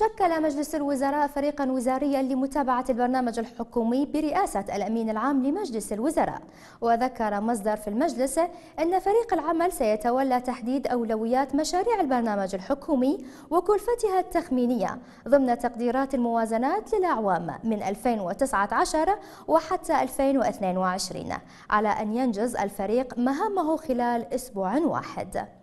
شكل مجلس الوزراء فريقا وزاريا لمتابعة البرنامج الحكومي برئاسة الأمين العام لمجلس الوزراء وذكر مصدر في المجلس أن فريق العمل سيتولى تحديد أولويات مشاريع البرنامج الحكومي وكلفتها التخمينية ضمن تقديرات الموازنات للأعوام من 2019 وحتى 2022 على أن ينجز الفريق مهامه خلال أسبوع واحد